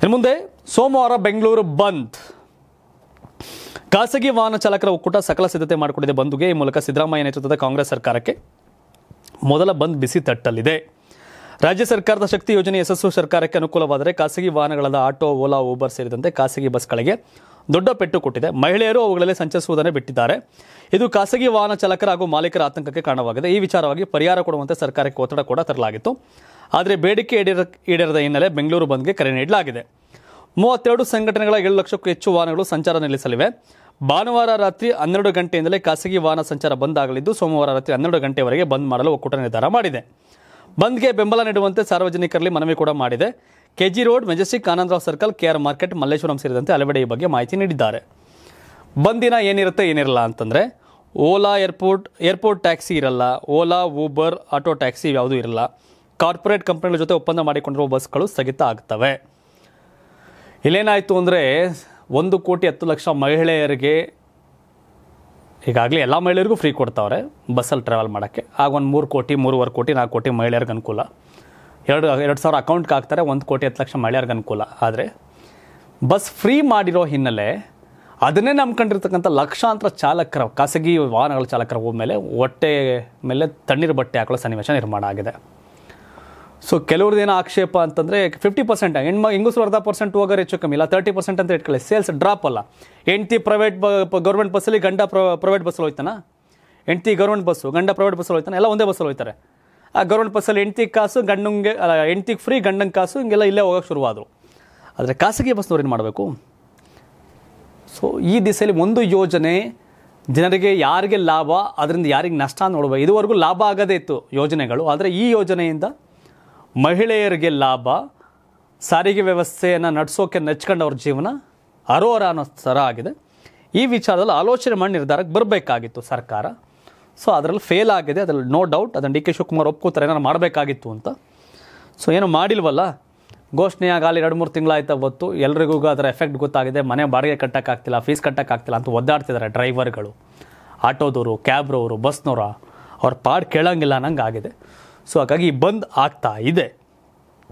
ಇನ್ನು ಮುಂದೆ ಸೋಮವಾರ ಬೆಂಗಳೂರು ಬಂದ್ ಖಾಸಗಿ ವಾಹನ ಚಾಲಕರ ಒಕ್ಕೂಟ ಸಕಲ ಸಿದ್ಧತೆ ಮಾಡಿಕೊಂಡಿದೆ ಬಂದ್ಗೆ ಈ ಮೂಲಕ ಸಿದ್ದರಾಮಯ್ಯ ನೇತೃತ್ವದ ಕಾಂಗ್ರೆಸ್ ಸರ್ಕಾರಕ್ಕೆ ಮೊದಲ ಬಂದ್ ಬಿಸಿ ತಟ್ಟಲಿದೆ ರಾಜ್ಯ ಸರ್ಕಾರದ ಶಕ್ತಿ ಯೋಜನೆ ಯಶಸ್ಸು ಸರ್ಕಾರಕ್ಕೆ ಅನುಕೂಲವಾದರೆ ಖಾಸಗಿ ವಾಹನಗಳಾದ ಆಟೋ ಓಲಾ ಊಬರ್ ಸೇರಿದಂತೆ ಖಾಸಗಿ ಬಸ್ಗಳಿಗೆ ದೊಡ್ಡ ಪೆಟ್ಟು ಕೊಟ್ಟಿದೆ ಮಹಿಳೆಯರು ಅವುಗಳಲ್ಲಿ ಸಂಚರಿಸುವುದನ್ನೇ ಬಿಟ್ಟಿದ್ದಾರೆ ಇದು ಖಾಸಗಿ ವಾಹನ ಚಾಲಕರ ಹಾಗೂ ಮಾಲೀಕರ ಆತಂಕಕ್ಕೆ ಕಾರಣವಾಗಿದೆ ಈ ವಿಚಾರವಾಗಿ ಪರಿಹಾರ ಕೊಡುವಂತೆ ಸರ್ಕಾರಕ್ಕೆ ಒತ್ತಡ ಕೂಡ ತರಲಾಗಿತ್ತು ಆದರೆ ಬೇಡಿಕೆ ಈಡೇರ ಈಡೇರದ ಹಿನ್ನೆಲೆ ಬೆಂಗಳೂರು ಬಂದ್ಗೆ ಕರೆ ನೀಡಲಾಗಿದೆ ಮೂವತ್ತೆರಡು ಸಂಘಟನೆಗಳ ಏಳು ಲಕ್ಷಕ್ಕೂ ಹೆಚ್ಚು ವಾಹನಗಳು ಸಂಚಾರ ನಿಲ್ಲಿಸಲಿವೆ ಭಾನುವಾರ ರಾತ್ರಿ ಹನ್ನೆರಡು ಗಂಟೆಯಿಂದಲೇ ಖಾಸಗಿ ವಾಹನ ಸಂಚಾರ ಬಂದ್ ಆಗಲಿದ್ದು ಸೋಮವಾರ ರಾತ್ರಿ ಹನ್ನೆರಡು ಗಂಟೆವರೆಗೆ ಬಂದ್ ಮಾಡಲು ಒಕ್ಕೂಟ ನಿರ್ಧಾರ ಮಾಡಿದೆ ಬಂದ್ಗೆ ಬೆಂಬಲ ನೀಡುವಂತೆ ಸಾರ್ವಜನಿಕರಲ್ಲಿ ಮನವಿ ಕೂಡ ಮಾಡಿದೆ KG road Majestic Anandrao circle KR market Malleshwaram ಸೇರಿದಂತೆ ಹಲವೆಡೆ ಈ ಬಗ್ಗೆ ಮಾಹಿತಿ ನೀಡಿದ್ದಾರೆ ಬಂದಿನ ಏನಿರುತ್ತೆ ಏನಿರಲ್ಲ ಅಂತಂದರೆ ಓಲಾ ಏರ್ಪೋರ್ಟ್ ಏರ್ಪೋರ್ಟ್ ಟ್ಯಾಕ್ಸಿ ಇರಲ್ಲ ಓಲಾ ಊಬರ್ ಆಟೋ ಟ್ಯಾಕ್ಸಿ ಯಾವುದೂ ಇರಲ್ಲ ಕಾರ್ಪೊರೇಟ್ ಕಂಪ್ನಿಗಳ ಜೊತೆ ಒಪ್ಪಂದ ಮಾಡಿಕೊಂಡಿರುವ ಬಸ್ಗಳು ಸ್ಥಗಿತ ಆಗ್ತವೆ ಇಲ್ಲೇನಾಯಿತು ಅಂದರೆ ಒಂದು ಕೋಟಿ ಹತ್ತು ಲಕ್ಷ ಮಹಿಳೆಯರಿಗೆ ಈಗಾಗಲೇ ಎಲ್ಲ ಮಹಿಳೆಯರಿಗೂ ಫ್ರೀ ಕೊಡ್ತಾವ್ರೆ ಬಸ್ಸಲ್ಲಿ ಟ್ರಾವೆಲ್ ಮಾಡೋಕ್ಕೆ ಆಗ ಒಂದು ಮೂರು ಕೋಟಿ ಮೂರುವರೆ ಕೋಟಿ ನಾಲ್ಕು ಕೋಟಿ ಮಹಿಳೆಯರಿಗೆ ಅನುಕೂಲ ಎರಡು ಎರಡು ಸಾವಿರ ಅಕೌಂಟ್ಗೆ ಹಾಕ್ತಾರೆ ಒಂದು ಕೋಟಿ ಹತ್ತು ಲಕ್ಷ ಮಹಿಳೆಯರಿಗೆ ಅನುಕೂಲ ಆದರೆ ಬಸ್ ಫ್ರೀ ಮಾಡಿರೋ ಹಿನ್ನೆಲೆ ಅದನ್ನೇ ನಂಬ್ಕೊಂಡಿರ್ತಕ್ಕಂಥ ಲಕ್ಷಾಂತರ ಚಾಲಕರ ಖಾಸಗಿ ವಾಹನಗಳ ಚಾಲಕರ ಮೇಲೆ ಹೊಟ್ಟೆ ಮೇಲೆ ತಣ್ಣೀರು ಬಟ್ಟೆ ಹಾಕೊಳ್ಳೋ ಸನ್ನಿವೇಶ ನಿರ್ಮಾಣ ಆಗಿದೆ ಸೊ ಕೆಲವ್ರದ್ದು ಏನೋ ಆಕ್ಷೇಪ ಅಂತಂದರೆ ಫಿಫ್ಟಿ ಪರ್ಸೆಂಟ್ ಹೆಣ್ಮ ಹೆಂಗಸರು ಅರ್ಧ ಪರ್ಸೆಂಟ್ ಹೋಗೋರು ಹೆಚ್ಚು ಕಮ್ಮಿ ಇಲ್ಲ ತರ್ಟಿ ಪರ್ಸೆಂಟ್ ಅಂತ ಇಟ್ಕೊಳ್ಳಿ ಸೇಲ್ಸ್ ಡ್ರಾಪ್ ಅಲ್ಲ ಹೆಂಡ್ತಿ ಪ್ರೈವೇಟ್ ಬ ಗೌರ್ಮೆಂಟ್ ಬಸ್ಸಲ್ಲಿ ಗಂಡ ಪ್ರೈವೇಟ್ ಬಸ್ಸಲ್ಲಿ ಹೋಯ್ತಾನ ಹೆಂಡ್ತಿ ಗೌರ್ಮೆಂಟ್ ಬಸ್ಸು ಗಂಡ ಪ್ರೈವೇಟ್ ಬಸ್ಸಲ್ಲಿ ಹೋಯ್ತಾನೆ ಎಲ್ಲ ಒಂದೇ ಬಸ್ಸಲ್ಲಿ ಹೋಯ್ತಾರೆ ಆ ಗೌರ್ಮೆಂಟ್ ಬಸ್ಸಲ್ಲಿ ಎಂಟಿ ಕಾಸು ಗಂಡಂಗೆ ಹೆಂಡ್ತಿಗೆ ಫ್ರೀ ಗಂಡಂಗೆ ಕಾಸು ಹಿಂಗೆಲ್ಲ ಇಲ್ಲೇ ಹೋಗೋಕ್ಕೆ ಶುರುವಾದರು ಆದರೆ ಖಾಸಗಿ ಬಸ್ನವ್ರು ಏನು ಮಾಡಬೇಕು ಸೊ ಈ ದಿಸೆಯಲ್ಲಿ ಒಂದು ಯೋಜನೆ ಜನರಿಗೆ ಯಾರಿಗೆ ಲಾಭ ಅದರಿಂದ ಯಾರಿಗೆ ನಷ್ಟ ನೋಡಬೇಕು ಇದುವರೆಗೂ ಲಾಭ ಆಗೋದೇ ಇತ್ತು ಯೋಜನೆಗಳು ಆದರೆ ಈ ಯೋಜನೆಯಿಂದ ಮಹಿಳೆಯರಿಗೆ ಲಾಭ ಸಾರಿಗೆ ವ್ಯವಸ್ಥೆಯನ್ನು ನಡೆಸೋಕೆ ನೆಚ್ಕೊಂಡವ್ರ ಜೀವನ ಅರೋರ ಅನ್ನೋ ಥರ ಆಗಿದೆ ಈ ವಿಚಾರದಲ್ಲಿ ಆಲೋಚನೆ ಮಾಡಿ ನಿರ್ಧಾರಕ್ಕೆ ಬರಬೇಕಾಗಿತ್ತು ಸರ್ಕಾರ ಸೊ ಅದರಲ್ಲಿ ಫೇಲ್ ಆಗಿದೆ ಅದರಲ್ಲಿ ನೋ ಡೌಟ್ ಅದನ್ನು ಡಿ ಕೆ ಶಿವಕುಮಾರ್ ಒಪ್ಕೋತಾರೆ ಏನಾರು ಮಾಡಬೇಕಾಗಿತ್ತು ಅಂತ ಸೊ ಏನು ಮಾಡಿಲ್ವಲ್ಲ ಘೋಷಣೆ ಆಗಲಿ ಎರಡು ಮೂರು ತಿಂಗಳಾಯ್ತಾ ಹೊತ್ತು ಎಲ್ರಿಗೂ ಅದರ ಎಫೆಕ್ಟ್ ಗೊತ್ತಾಗಿದೆ ಮನೆ ಬಾಡಿಗೆ ಕಟ್ಟೋಕ್ಕಾಗ್ತಿಲ್ಲ ಫೀಸ್ ಕಟ್ಟೋಕ್ಕಾಗ್ತಿಲ್ಲ ಅಂತ ಒದ್ದಾಡ್ತಿದ್ದಾರೆ ಡ್ರೈವರ್ಗಳು ಆಟೋದವರು ಕ್ಯಾಬ್ರವರು ಬಸ್ನವರ ಅವ್ರ ಪಾಡ್ ಕೇಳೋಂಗಿಲ್ಲ ಅನ್ನಂಗಾಗಿದೆ ಸೊ ಹಾಗಾಗಿ ಬಂದ್ ಆಗ್ತಾ ಇದೆ